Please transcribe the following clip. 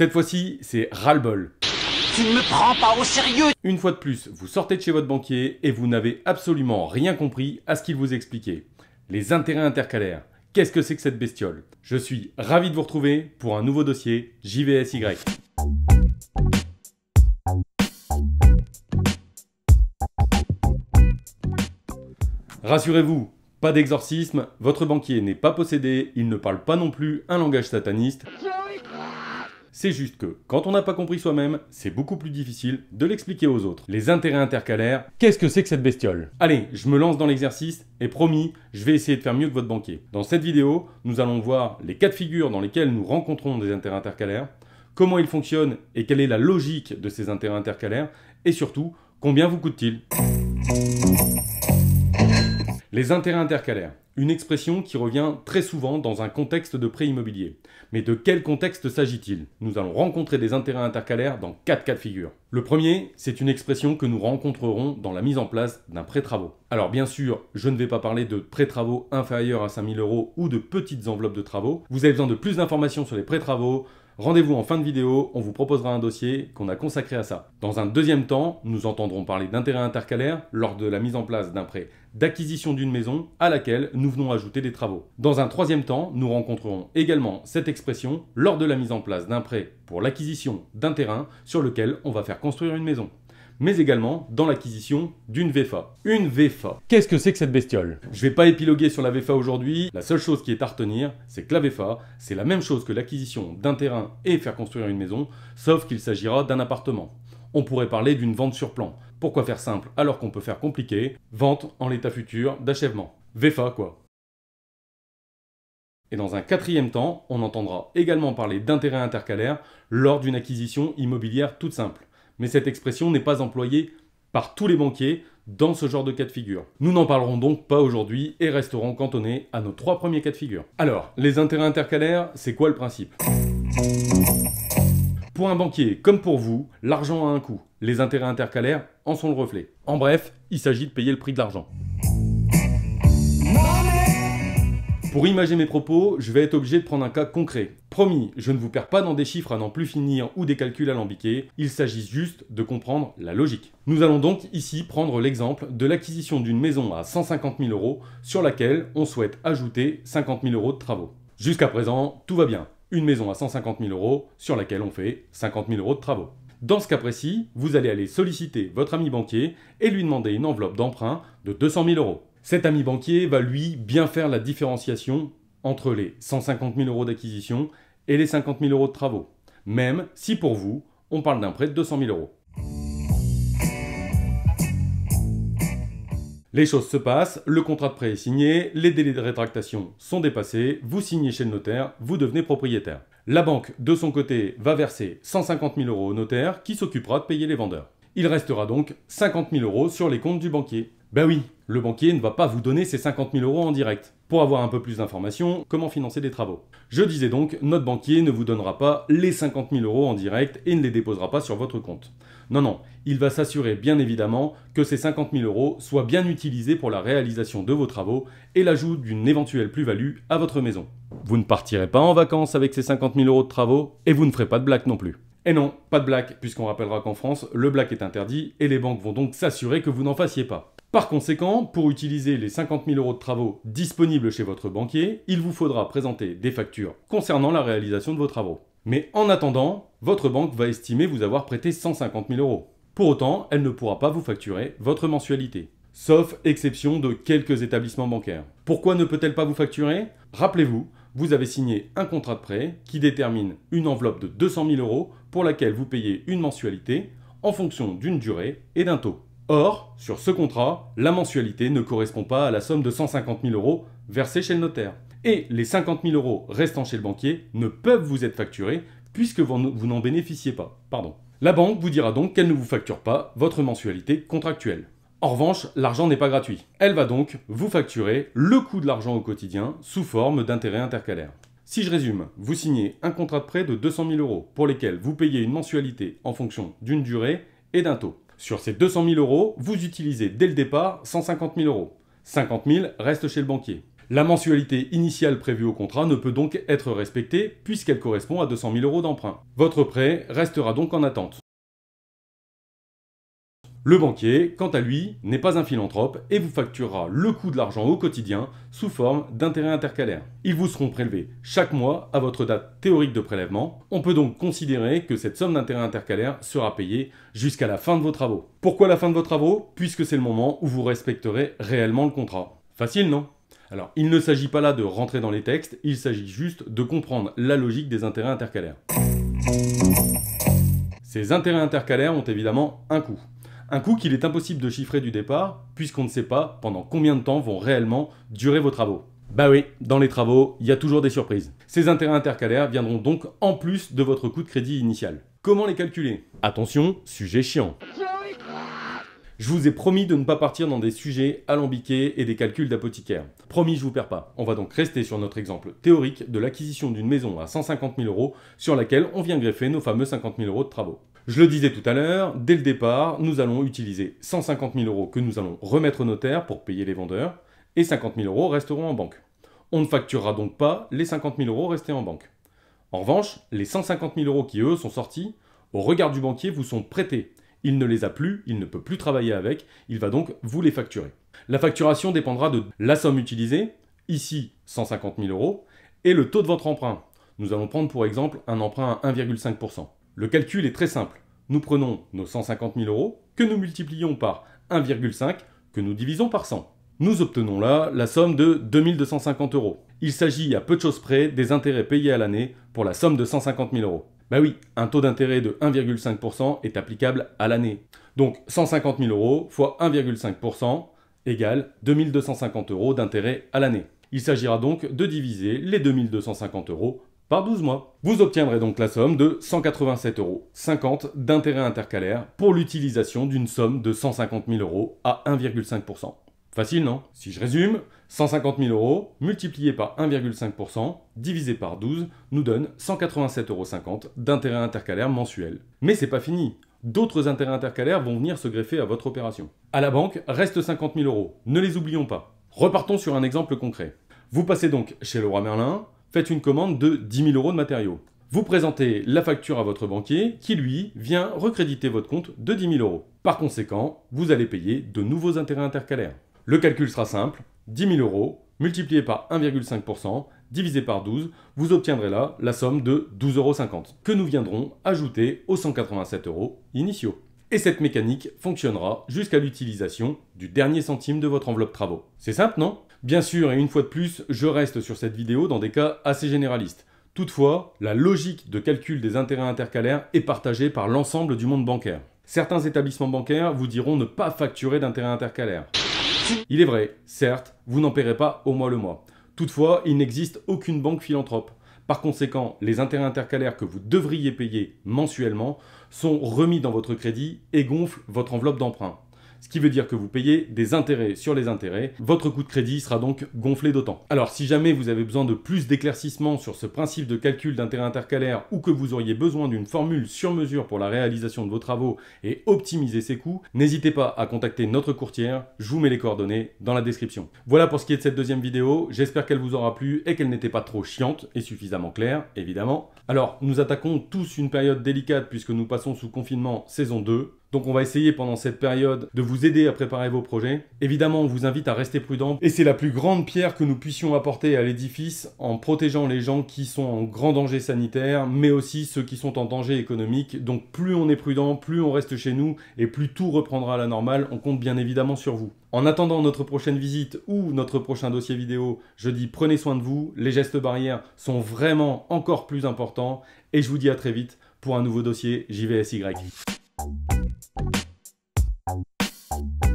Cette fois-ci, c'est ras-le-bol. Tu ne me prends pas au sérieux Une fois de plus, vous sortez de chez votre banquier et vous n'avez absolument rien compris à ce qu'il vous expliquait. Les intérêts intercalaires. Qu'est-ce que c'est que cette bestiole Je suis ravi de vous retrouver pour un nouveau dossier JVSY. Rassurez-vous, pas d'exorcisme, votre banquier n'est pas possédé, il ne parle pas non plus un langage sataniste. C'est juste que, quand on n'a pas compris soi-même, c'est beaucoup plus difficile de l'expliquer aux autres. Les intérêts intercalaires, qu'est-ce que c'est que cette bestiole Allez, je me lance dans l'exercice et promis, je vais essayer de faire mieux que votre banquier. Dans cette vidéo, nous allons voir les cas de figure dans lesquels nous rencontrons des intérêts intercalaires, comment ils fonctionnent et quelle est la logique de ces intérêts intercalaires, et surtout, combien vous coûtent-ils les intérêts intercalaires, une expression qui revient très souvent dans un contexte de prêt immobilier. Mais de quel contexte s'agit-il Nous allons rencontrer des intérêts intercalaires dans quatre cas de figure. Le premier, c'est une expression que nous rencontrerons dans la mise en place d'un prêt travaux. Alors bien sûr, je ne vais pas parler de prêt travaux inférieurs à 5000 euros ou de petites enveloppes de travaux. Vous avez besoin de plus d'informations sur les prêts travaux, Rendez-vous en fin de vidéo, on vous proposera un dossier qu'on a consacré à ça. Dans un deuxième temps, nous entendrons parler d'intérêt intercalaire lors de la mise en place d'un prêt d'acquisition d'une maison à laquelle nous venons ajouter des travaux. Dans un troisième temps, nous rencontrerons également cette expression lors de la mise en place d'un prêt pour l'acquisition d'un terrain sur lequel on va faire construire une maison mais également dans l'acquisition d'une VFA. Une VFA. Qu'est-ce que c'est que cette bestiole Je vais pas épiloguer sur la VFA aujourd'hui, la seule chose qui est à retenir, c'est que la VFA, c'est la même chose que l'acquisition d'un terrain et faire construire une maison, sauf qu'il s'agira d'un appartement. On pourrait parler d'une vente sur plan. Pourquoi faire simple alors qu'on peut faire compliqué Vente en l'état futur d'achèvement. VFA quoi. Et dans un quatrième temps, on entendra également parler d'intérêt intercalaire lors d'une acquisition immobilière toute simple mais cette expression n'est pas employée par tous les banquiers dans ce genre de cas de figure. Nous n'en parlerons donc pas aujourd'hui et resterons cantonnés à nos trois premiers cas de figure. Alors, les intérêts intercalaires, c'est quoi le principe Pour un banquier, comme pour vous, l'argent a un coût. Les intérêts intercalaires en sont le reflet. En bref, il s'agit de payer le prix de l'argent. Pour imager mes propos, je vais être obligé de prendre un cas concret, Promis, je ne vous perds pas dans des chiffres à n'en plus finir ou des calculs alambiqués, il s'agit juste de comprendre la logique. Nous allons donc ici prendre l'exemple de l'acquisition d'une maison à 150 000 euros sur laquelle on souhaite ajouter 50 000 euros de travaux. Jusqu'à présent, tout va bien. Une maison à 150 000 euros sur laquelle on fait 50 000 euros de travaux. Dans ce cas précis, vous allez aller solliciter votre ami banquier et lui demander une enveloppe d'emprunt de 200 000 euros. Cet ami banquier va lui bien faire la différenciation entre les 150 000 euros d'acquisition et les 50 000 euros de travaux, même si pour vous, on parle d'un prêt de 200 000 euros. Les choses se passent, le contrat de prêt est signé, les délais de rétractation sont dépassés, vous signez chez le notaire, vous devenez propriétaire. La banque, de son côté, va verser 150 000 euros au notaire qui s'occupera de payer les vendeurs. Il restera donc 50 000 euros sur les comptes du banquier. Ben oui, le banquier ne va pas vous donner ses 50 000 euros en direct. Pour avoir un peu plus d'informations, comment financer des travaux Je disais donc, notre banquier ne vous donnera pas les 50 000 euros en direct et ne les déposera pas sur votre compte. Non, non, il va s'assurer bien évidemment que ces 50 000 euros soient bien utilisés pour la réalisation de vos travaux et l'ajout d'une éventuelle plus-value à votre maison. Vous ne partirez pas en vacances avec ces 50 000 euros de travaux et vous ne ferez pas de black non plus. Et non, pas de black, puisqu'on rappellera qu'en France, le black est interdit et les banques vont donc s'assurer que vous n'en fassiez pas. Par conséquent, pour utiliser les 50 000 euros de travaux disponibles chez votre banquier, il vous faudra présenter des factures concernant la réalisation de vos travaux. Mais en attendant, votre banque va estimer vous avoir prêté 150 000 euros. Pour autant, elle ne pourra pas vous facturer votre mensualité, sauf exception de quelques établissements bancaires. Pourquoi ne peut-elle pas vous facturer Rappelez-vous, vous avez signé un contrat de prêt qui détermine une enveloppe de 200 000 euros pour laquelle vous payez une mensualité en fonction d'une durée et d'un taux. Or, sur ce contrat, la mensualité ne correspond pas à la somme de 150 000 euros versée chez le notaire. Et les 50 000 euros restant chez le banquier ne peuvent vous être facturés puisque vous n'en bénéficiez pas. Pardon. La banque vous dira donc qu'elle ne vous facture pas votre mensualité contractuelle. En revanche, l'argent n'est pas gratuit. Elle va donc vous facturer le coût de l'argent au quotidien sous forme d'intérêt intercalaire. Si je résume, vous signez un contrat de prêt de 200 000 euros pour lesquels vous payez une mensualité en fonction d'une durée et d'un taux. Sur ces 200 000 euros, vous utilisez dès le départ 150 000 euros. 50 000 restent chez le banquier. La mensualité initiale prévue au contrat ne peut donc être respectée puisqu'elle correspond à 200 000 euros d'emprunt. Votre prêt restera donc en attente. Le banquier, quant à lui, n'est pas un philanthrope et vous facturera le coût de l'argent au quotidien sous forme d'intérêts intercalaires. Ils vous seront prélevés chaque mois à votre date théorique de prélèvement. On peut donc considérer que cette somme d'intérêts intercalaires sera payée jusqu'à la fin de vos travaux. Pourquoi la fin de vos travaux Puisque c'est le moment où vous respecterez réellement le contrat. Facile, non alors, il ne s'agit pas là de rentrer dans les textes, il s'agit juste de comprendre la logique des intérêts intercalaires. Ces intérêts intercalaires ont évidemment un coût. Un coût qu'il est impossible de chiffrer du départ, puisqu'on ne sait pas pendant combien de temps vont réellement durer vos travaux. Bah oui, dans les travaux, il y a toujours des surprises. Ces intérêts intercalaires viendront donc en plus de votre coût de crédit initial. Comment les calculer Attention, sujet chiant. Je vous ai promis de ne pas partir dans des sujets alambiqués et des calculs d'apothicaire. Promis, je vous perds pas. On va donc rester sur notre exemple théorique de l'acquisition d'une maison à 150 000 euros sur laquelle on vient greffer nos fameux 50 000 euros de travaux. Je le disais tout à l'heure, dès le départ, nous allons utiliser 150 000 euros que nous allons remettre au notaire pour payer les vendeurs, et 50 000 euros resteront en banque. On ne facturera donc pas les 50 000 euros restés en banque. En revanche, les 150 000 euros qui, eux, sont sortis, au regard du banquier, vous sont prêtés. Il ne les a plus, il ne peut plus travailler avec, il va donc vous les facturer. La facturation dépendra de la somme utilisée, ici 150 000 euros, et le taux de votre emprunt. Nous allons prendre pour exemple un emprunt à 1,5%. Le calcul est très simple. Nous prenons nos 150 000 euros, que nous multiplions par 1,5, que nous divisons par 100. Nous obtenons là la somme de 2250 euros. Il s'agit à peu de choses près des intérêts payés à l'année pour la somme de 150 000 euros. Bah oui, un taux d'intérêt de 1,5% est applicable à l'année. Donc 150 000 euros fois 1,5% égale 2250 euros d'intérêt à l'année. Il s'agira donc de diviser les 2250 euros par 12 mois. Vous obtiendrez donc la somme de 187,50 euros d'intérêt intercalaire pour l'utilisation d'une somme de 150 000 euros à 1,5%. Facile, non Si je résume, 150 000 euros multiplié par 1,5% divisé par 12 nous donne 187,50 euros d'intérêt intercalaire mensuel. Mais c'est pas fini d'autres intérêts intercalaires vont venir se greffer à votre opération. À la banque, reste 50 000 euros, ne les oublions pas. Repartons sur un exemple concret. Vous passez donc chez le roi Merlin, faites une commande de 10 000 euros de matériaux. Vous présentez la facture à votre banquier qui, lui, vient recréditer votre compte de 10 000 euros. Par conséquent, vous allez payer de nouveaux intérêts intercalaires. Le calcul sera simple, 10 000 euros multiplié par 1,5%, divisé par 12, vous obtiendrez là la somme de 12,50 euros que nous viendrons ajouter aux 187 euros initiaux. Et cette mécanique fonctionnera jusqu'à l'utilisation du dernier centime de votre enveloppe travaux. C'est simple, non Bien sûr, et une fois de plus, je reste sur cette vidéo dans des cas assez généralistes. Toutefois, la logique de calcul des intérêts intercalaires est partagée par l'ensemble du monde bancaire. Certains établissements bancaires vous diront ne pas facturer d'intérêts intercalaires. Il est vrai, certes, vous n'en paierez pas au mois le mois. Toutefois, il n'existe aucune banque philanthrope. Par conséquent, les intérêts intercalaires que vous devriez payer mensuellement sont remis dans votre crédit et gonflent votre enveloppe d'emprunt ce qui veut dire que vous payez des intérêts sur les intérêts. Votre coût de crédit sera donc gonflé d'autant. Alors si jamais vous avez besoin de plus d'éclaircissement sur ce principe de calcul d'intérêt intercalaire ou que vous auriez besoin d'une formule sur mesure pour la réalisation de vos travaux et optimiser ses coûts, n'hésitez pas à contacter notre courtière, je vous mets les coordonnées dans la description. Voilà pour ce qui est de cette deuxième vidéo, j'espère qu'elle vous aura plu et qu'elle n'était pas trop chiante et suffisamment claire, évidemment. Alors, nous attaquons tous une période délicate puisque nous passons sous confinement saison 2, donc on va essayer pendant cette période de vous aider à préparer vos projets. Évidemment, on vous invite à rester prudent et c'est la plus grande pierre que nous puissions apporter à l'édifice en protégeant les gens qui sont en grand danger sanitaire, mais aussi ceux qui sont en danger économique. Donc plus on est prudent, plus on reste chez nous et plus tout reprendra à la normale. On compte bien évidemment sur vous. En attendant notre prochaine visite ou notre prochain dossier vidéo, je dis prenez soin de vous, les gestes barrières sont vraiment encore plus importants et je vous dis à très vite pour un nouveau dossier JVSY. Thank you.